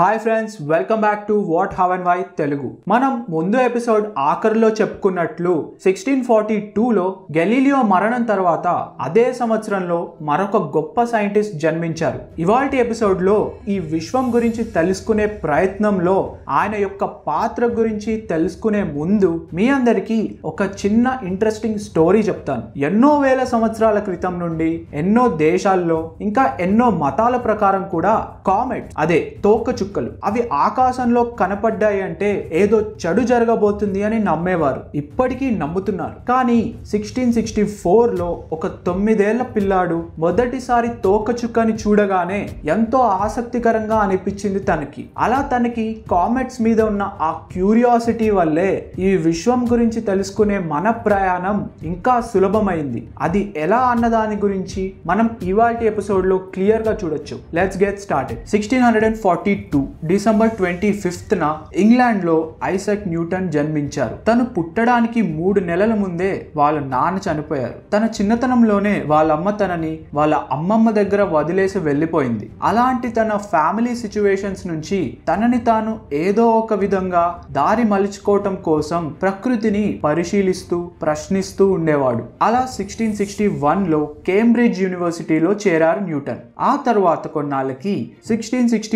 hi friends welcome back to what how and why Telugu మనం ముందు episode ఆఖరిలో చెప్పుకున్నట్లు సిక్స్టీన్ ఫార్టీ టూలో గెలీలియో మరణం తర్వాత అదే సంవత్సరంలో మరొక గొప్ప సైంటిస్ట్ జన్మించారు ఇవాల్టి ఎపిసోడ్లో ఈ విశ్వం గురించి తెలుసుకునే ప్రయత్నంలో ఆయన యొక్క పాత్ర గురించి తెలుసుకునే ముందు మీ అందరికీ ఒక చిన్న ఇంట్రెస్టింగ్ స్టోరీ చెప్తాను ఎన్నో వేల సంవత్సరాల క్రితం నుండి ఎన్నో దేశాల్లో ఇంకా ఎన్నో మతాల ప్రకారం కూడా కామెట్ అదే తోక చుక్కలు అవి ఆకాశంలో కనపడ్డాయి అంటే ఏదో చెడు జరగబోతుంది అని నమ్మేవారు ఇప్పటికీ నమ్ముతున్నారు కానీ సిక్స్టీన్ సిక్స్టీ ఫోర్లో ఒక తొమ్మిదేళ్ల పిల్లాడు మొదటిసారి తోక చుక్కని చూడగానే ఎంతో ఆసక్తికరంగా అనిపించింది తనకి అలా తనకి కామెట్స్ మీద ఉన్న ఆ క్యూరియాసిటీ వల్లే ఈ విశ్వం గురించి తెలుసుకునే మన ప్రయాణం ఇంకా సులభమైంది అది ఎలా అన్నదాని గురించి మనం ఇవాటి ఎపిసోడ్లో క్లియర్గా చూడొచ్చు let's get started sixteen hundred and forty two December twenty fifth England ఇంగ్లాండ్లో ఐసక్ న్యూటన్ జన్మించారు తను పుట్టడానికి మూడు నెలల ముందే వాళ్ళ నాన్న చనిపోయారు తన చిన్నతనంలోనే వాళ్ళమ్మ తనని వాళ్ళ అమ్మమ్మ దగ్గర వదిలేసి వెళ్ళిపోయింది అలాంటి తన ఫ్యామిలీ సిచ్యువేషన్స్ నుంచి తనని తాను ఏదో ఒక విధంగా దారి మలుచుకోవటం కోసం ప్రకృతిని పరిశీలిస్తూ ప్రశ్నిస్తూ ఉండేవాడు అలా సిక్స్టీన్ సిక్స్టీ వన్లో కేంబ్రిడ్జ్ యూనివర్సిటీలో చేరారు న్యూటన్ ఆ తర్వాత కొన్నాళ్ళకి సిక్స్టీన్ సిక్స్టీ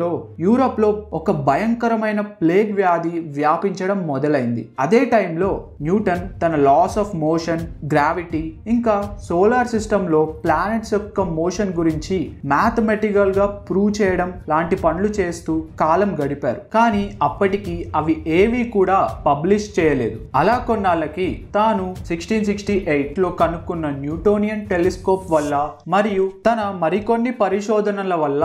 లో సమయంలో లో ఒక భయంకరమైన ప్లేగ్ వ్యాధి వ్యాపించడం మొదలైంది అదే టైంలో న్యూటన్ తన లాస్ ఆఫ్ మోషన్ గ్రావిటీ ఇంకా సోలార్ సిస్టంలో ప్లానెట్స్ యొక్క మోషన్ గురించి మ్యాథమెటికల్గా ప్రూవ్ చేయడం లాంటి పనులు చేస్తూ కాలం గడిపారు కానీ అప్పటికి అవి ఏవి కూడా పబ్లిష్ చేయలేదు అలా కొన్నాళ్ళకి తాను సిక్స్టీన్ సిక్స్టీ ఎయిట్లో కనుక్కున్న న్యూటోనియన్ టెలిస్కోప్ వల్ల మరియు తన మరికొన్ని పరిశోధనల వల్ల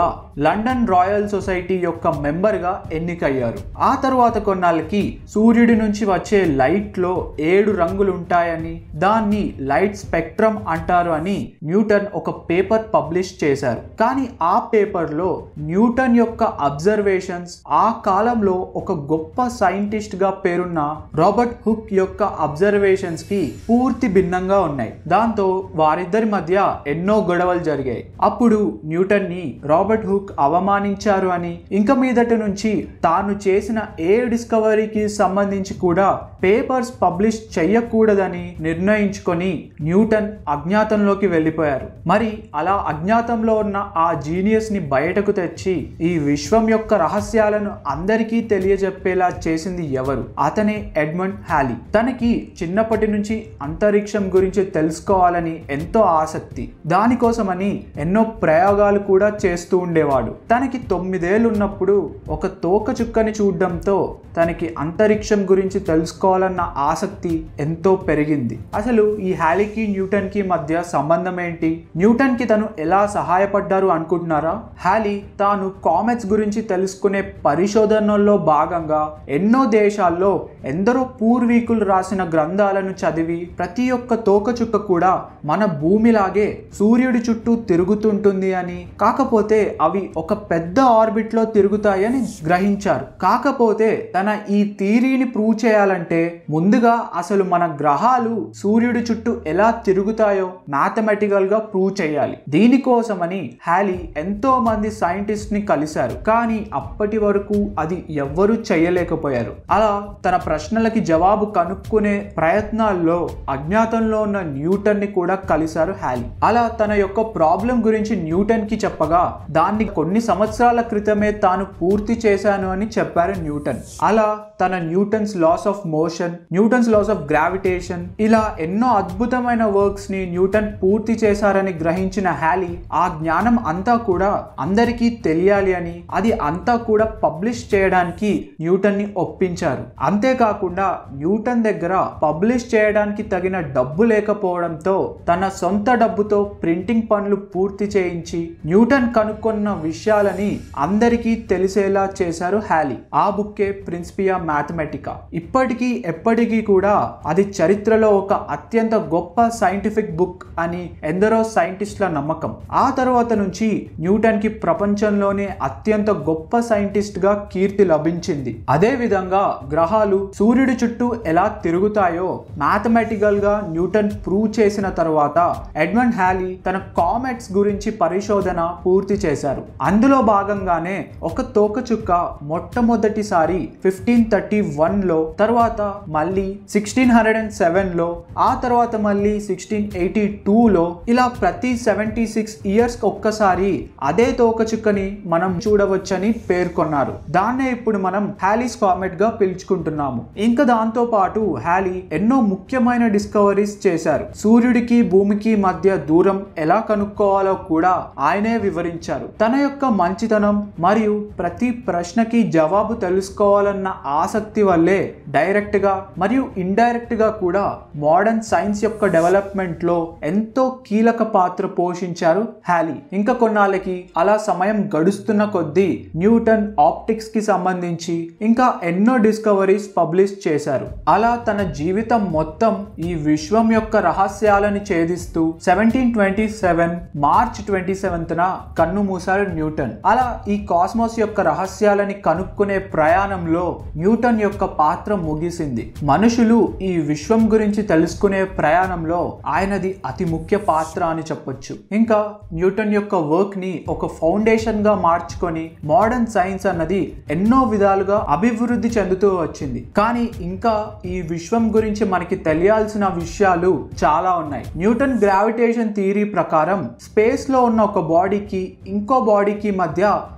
లండన్ రాయల్ సొసైటీ సొసైటీ యొక్క మెంబర్గా ఎన్నికయ్యారు ఆ తరువాత కొన్నాళ్ళకి సూర్యుడి నుంచి వచ్చే లైట్లో ఏడు రంగులు ఉంటాయని దాన్ని లైట్ స్పెక్ట్రమ్ అంటారు అని న్యూటన్ ఒక పేపర్ పబ్లిష్ చేశారు కానీ ఆ పేపర్లో న్యూటన్ యొక్క అబ్జర్వేషన్స్ ఆ కాలంలో ఒక గొప్ప సైంటిస్ట్గా పేరున్న రాబర్ట్ హుక్ యొక్క అబ్జర్వేషన్స్కి పూర్తి భిన్నంగా ఉన్నాయి దాంతో వారిద్దరి మధ్య ఎన్నో గొడవలు జరిగాయి అప్పుడు న్యూటన్ని రాబర్ట్ హుక్ అవమానించారు అని కానీ ఇంక మీదటి నుంచి తాను చేసిన ఏ డిస్కవరీకి సంబంధించి కూడా పేపర్స్ పబ్లిష్ చెయ్యకూడదని నిర్ణయించుకొని న్యూటన్ అజ్ఞాతంలోకి వెళ్ళిపోయారు మరి అలా అజ్ఞాతంలో ఉన్న ఆ జీనియస్ని బయటకు తెచ్చి ఈ విశ్వం యొక్క రహస్యాలను అందరికీ తెలియజెప్పేలా చేసింది ఎవరు అతనే ఎడ్మండ్ హ్యాలీ తనకి చిన్నప్పటి నుంచి అంతరిక్షం గురించి తెలుసుకోవాలని ఎంతో ఆసక్తి దానికోసమని ఎన్నో ప్రయోగాలు కూడా చేస్తూ ఉండేవాడు తనకి తొమ్మిదే ఏళ్ళున్నప్పుడు ఒక తోక చుక్కని చూడడంతో తనకి అంతరిక్షం గురించి తెలుసుకోవాలన్న ఆసక్తి ఎంతో పెరిగింది అసలు ఈ హ్యాలీకి న్యూటన్కి మధ్య సంబంధం ఏంటి న్యూటన్కి తను ఎలా సహాయపడ్డారు అనుకుంటున్నారా హ్యాలీ తాను కామెట్స్ గురించి తెలుసుకునే పరిశోధనల్లో భాగంగా ఎన్నో దేశాల్లో ఎందరో పూర్వీకులు రాసిన గ్రంథాలను చదివి ప్రతి ఒక్క తోకచుక్క కూడా మన భూమిలాగే సూర్యుడి చుట్టూ తిరుగుతుంటుంది అని కాకపోతే అవి ఒక పెద్ద ఆర్బిట్ ఆర్బిట్లో తిరుగుతాయని గ్రహించారు కాకపోతే తన ఈ థీరీని ప్రూవ్ చేయాలంటే ముందుగా అసలు మన గ్రహాలు సూర్యుడి చుట్టూ ఎలా తిరుగుతాయో మ్యాథమెటికల్ గా ప్రూవ్ చేయాలి దీనికోసమని హ్యాలీ ఎంతో మంది సైంటిస్ట్ ని కలిశారు కానీ అప్పటి వరకు అది ఎవ్వరూ చేయలేకపోయారు అలా తన ప్రశ్నలకి జవాబు కనుక్కునే ప్రయత్నాల్లో అజ్ఞాతంలో ఉన్న న్యూటన్ ని కూడా కలిశారు హ్యాలీ అలా తన యొక్క ప్రాబ్లం గురించి న్యూటన్ కి చెప్పగా దాన్ని కొన్ని సంవత్సరాల క్రితం జీవితమే తాను పూర్తి చేశాను అని చెప్పారు న్యూటన్ అలా తన Newton's laws of motion Newton's laws of gravitation ఇలా ఎన్నో అద్భుతమైన వర్క్స్ ని న్యూటన్ పూర్తి చేశారని గ్రహించిన హ్యాలీ ఆ జ్ఞానం అంతా కూడా అందరికీ తెలియాలి అని అది అంతా కూడా పబ్లిష్ చేయడానికి న్యూటన్ ని ఒప్పించారు అంతేకాకుండా న్యూటన్ దగ్గర పబ్లిష్ చేయడానికి తగిన డబ్బు లేకపోవడంతో తన సొంత డబ్బుతో ప్రింటింగ్ పనులు పూర్తి చేయించి న్యూటన్ కనుక్కున్న విషయాలని అందరి అందరికీ తెలిసేలా చేశారు హ్యాలీ ఆ బుక్కే ప్రిన్సిపియా మ్యాథమెటికా ఇప్పటికీ ఎప్పటికీ కూడా అది చరిత్రలో ఒక అత్యంత గొప్ప సైంటిఫిక్ బుక్ అని ఎందరో సైంటిస్ట్ల నమ్మకం ఆ తర్వాత నుంచి న్యూటన్ కి ప్రపంచంలోనే అత్యంత గొప్ప సైంటిస్ట్ గా కీర్తి లభించింది అదే విధంగా గ్రహాలు సూర్యుడి చుట్టూ ఎలా తిరుగుతాయో మ్యాథమెటికల్ గా న్యూటన్ ప్రూవ్ చేసిన తర్వాత ఎడ్మండ్ హ్యాలీ తన కామెట్స్ గురించి పరిశోధన పూర్తి చేశారు అందులో భాగంగానే సంవత్సరంలోనే ఒక తోకచుక్క మొట్టమొదటిసారి ఫిఫ్టీన్ థర్టీ వన్లో తర్వాత మళ్ళీ సిక్స్టీన్ హండ్రెడ్ అండ్ సెవెన్లో ఆ తర్వాత మళ్ళీ సిక్స్టీన్ ఎయిటీ టూలో ఇలా ప్రతి సెవెంటీ సిక్స్ ఇయర్స్ ఒక్కసారి అదే తోకచుక్కని మనం చూడవచ్చని పేర్కొన్నారు దాన్నే ఇప్పుడు మనం హ్యాలీస్ కామెట్ గా పిలుచుకుంటున్నాము ఇంకా దాంతో పాటు హ్యాలీ ఎన్నో ముఖ్యమైన డిస్కవరీస్ చేశారు సూర్యుడికి భూమికి మధ్య దూరం ఎలా కనుక్కోవాలో కూడా ఆయనే వివరించారు తన యొక్క మంచితనం మరియు ప్రతి ప్రశ్నకి జవాబు తెలుసుకోవాలన్న ఆసక్తి వల్లే డైరెక్ట్గా మరియు ఇండైరెక్ట్గా కూడా మోడర్న్ సైన్స్ యొక్క డెవలప్మెంట్లో ఎంతో కీలక పాత్ర పోషించారు హ్యాలీ ఇంకా కొన్నాళ్ళకి అలా సమయం గడుస్తున్న కొద్దీ న్యూటన్ ఆప్టిక్స్కి సంబంధించి ఇంకా ఎన్నో డిస్కవరీస్ పబ్లిష్ చేశారు అలా తన జీవితం మొత్తం ఈ విశ్వం యొక్క రహస్యాలను ఛేదిస్తూ seventeen twenty seven March twenty సెవెంత్న కన్ను మూసారు న్యూటన్ అలా ఈ కాస్మోస్ యొక్క రహస్యాలని కనుక్కునే ప్రయాణంలో న్యూటన్ యొక్క పాత్ర ముగిసింది మనుషులు ఈ విశ్వం గురించి తెలుసుకునే ప్రయాణంలో ఆయనది అతి ముఖ్య పాత్ర అని చెప్పొచ్చు ఇంకా న్యూటన్ యొక్క వర్క్ ని ఒక ఫౌండేషన్ గా మార్చుకొని మోడర్న్ సైన్స్ అన్నది ఎన్నో విధాలుగా అభివృద్ధి చెందుతూ వచ్చింది కానీ ఇంకా ఈ విశ్వం గురించి మనకి తెలియాల్సిన విషయాలు చాలా ఉన్నాయి న్యూటన్ గ్రావిటేషన్ థియరీ ప్రకారం స్పేస్ లో ఉన్న ఒక బాడీకి ఇంకో బాడీకి మధ్య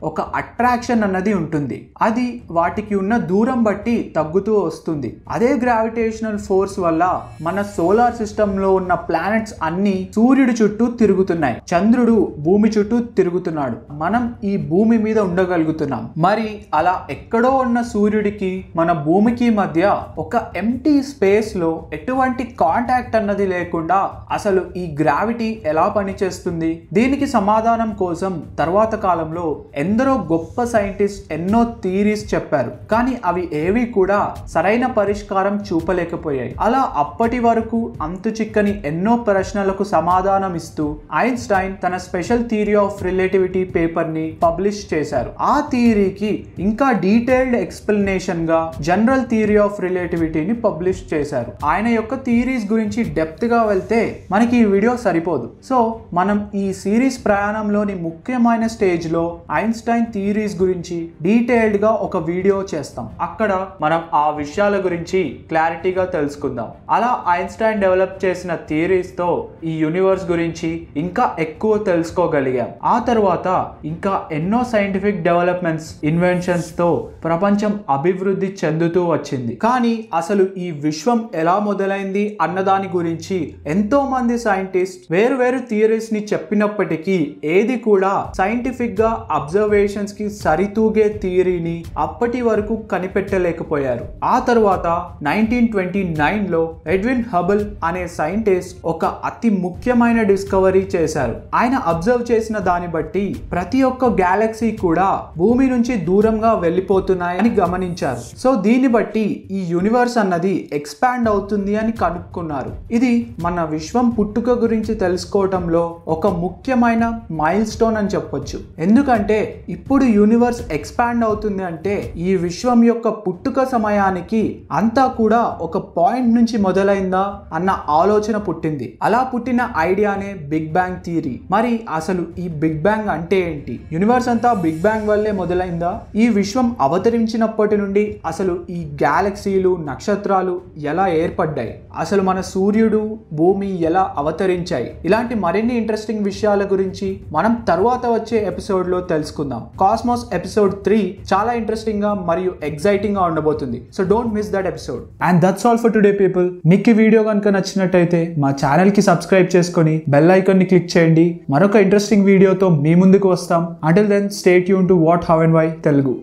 ఒక ఒక అట్రాక్షన్ అన్నది ఉంటుంది అది వాటికి ఉన్న దూరం బట్టి తగ్గుతూ వస్తుంది అదే గ్రావిటేషనల్ ఫోర్స్ వల్ల మన సోలార్ సిస్టమ్ లో ఉన్న ప్లానెట్స్ అన్ని సూర్యుడి చుట్టూ తిరుగుతున్నాయి చంద్రుడు భూమి చుట్టూ తిరుగుతున్నాడు మనం ఈ భూమి మీద ఉండగలుగుతున్నాం మరి అలా ఎక్కడో ఉన్న సూర్యుడికి మన భూమికి మధ్య ఒక ఎంటీ స్పేస్ లో ఎటువంటి కాంటాక్ట్ అన్నది లేకుండా అసలు ఈ గ్రావిటీ ఎలా పనిచేస్తుంది దీనికి సమాధానం కోసం తర్వాత కాలంలో ఎందరో ఎందరో గొప్ప సైంటిస్ట్ ఎన్నో థీరీస్ చెప్పారు కానీ అవి ఏవి కూడా సరైన పరిష్కారం చూపలేకపోయాయి అలా అప్పటి వరకు అంతు చిక్కని ఎన్నో ప్రశ్నలకు సమాధానం ఇస్తూ ఐన్స్టైన్ తన special theory of relativity paper ని పబ్లిష్ చేశారు ఆ థియరీకి ఇంకా డీటెయిల్డ్ ఎక్స్ప్లెనేషన్ గా జనరల్ థియరీ ఆఫ్ రిలేటివిటీని పబ్లిష్ చేశారు ఆయన యొక్క థియరీస్ గురించి డెప్త్ గా వెళ్తే మనకి ఈ వీడియో సరిపోదు సో మనం ఈ సిరీస్ ప్రయాణంలోని ముఖ్యమైన స్టేజ్ లో ఐన్స్టైన్ లైన్ థియరీస్ గురించి డీటెయిల్డ్గా ఒక వీడియో చేస్తాం అక్కడ మనం ఆ విషయాల గురించి క్లారిటీగా తెలుసుకుందాం అలా ఐన్స్టైన్ డెవలప్ చేసిన థియరీస్తో ఈ యూనివర్స్ గురించి ఇంకా ఎక్కువ తెలుసుకోగలిగాం ఆ తర్వాత ఇంకా ఎన్నో సైంటిఫిక్ డెవలప్మెంట్స్ తో ప్రపంచం అభివృద్ధి చెందుతూ వచ్చింది కానీ అసలు ఈ విశ్వం ఎలా మొదలైంది అన్నదాని గురించి ఎంతో మంది సైంటిస్ట్ వేరు వేరు థియరీస్ ని చెప్పినప్పటికీ ఏది కూడా సైంటిఫిక్ గా అబ్జర్వేషన్ జనరేషన్స్కి సరితూగే థియరీని అప్పటి వరకు కనిపెట్టలేకపోయారు ఆ తర్వాత నైన్టీన్ ట్వంటీ నైన్లో ఎడ్విన్ హబుల్ అనే సైంటిస్ట్ ఒక అతి ముఖ్యమైన డిస్కవరీ చేశారు ఆయన అబ్జర్వ్ చేసిన దాన్ని బట్టి ప్రతి ఒక్క గ్యాలక్సీ కూడా భూమి నుంచి దూరంగా వెళ్ళిపోతున్నాయని గమనించారు సో దీన్ని బట్టి ఈ యూనివర్స్ అన్నది ఎక్స్పాండ్ అవుతుంది అని కనుక్కున్నారు ఇది మన విశ్వం పుట్టుక గురించి తెలుసుకోవటంలో ఒక ముఖ్యమైన మైల్ స్టోన్ అని చెప్పొచ్చు ఎందుకంటే ఇప్పుడు యూనివర్స్ ఎక్స్పాండ్ అవుతుంది అంటే ఈ విశ్వం యొక్క పుట్టుక సమయానికి అంతా కూడా ఒక పాయింట్ నుంచి మొదలైందా అన్న ఆలోచన పుట్టింది అలా పుట్టిన ఐడియానే బిగ్ బ్యాంగ్ థియరీ మరి అసలు ఈ బిగ్ బ్యాంగ్ అంటే ఏంటి యూనివర్స్ అంతా బిగ్ బ్యాంగ్ వల్లే మొదలైందా ఈ విశ్వం అవతరించినప్పటి నుండి అసలు ఈ గ్యాలక్సీలు నక్షత్రాలు ఎలా ఏర్పడ్డాయి అసలు మన సూర్యుడు భూమి ఎలా అవతరించాయి ఇలాంటి మరిన్ని ఇంట్రెస్టింగ్ విషయాల గురించి మనం తర్వాత వచ్చే ఎపిసోడ్లో తెలుసుకుందాం కాస్మోస్ ఎపిసోడ్ త్రీ చాలా ఇంట్రెస్టింగ్ గా మరియు ఎక్సైటింగ్ గా ఉండబోతుంది so don't miss that episode and that's all for today people మీకు వీడియో కనుక నచ్చినట్టయితే మా ఛానల్ కి సబ్స్క్రైబ్ చేసుకుని బెల్ ఐకాన్ ని క్లిక్ చేయండి మరొక ఇంట్రెస్టింగ్ వీడియోతో మీ ముందుకు వస్తాం అంటిల్ దెన్ స్టేట్ యూన్ to what how and why Telugu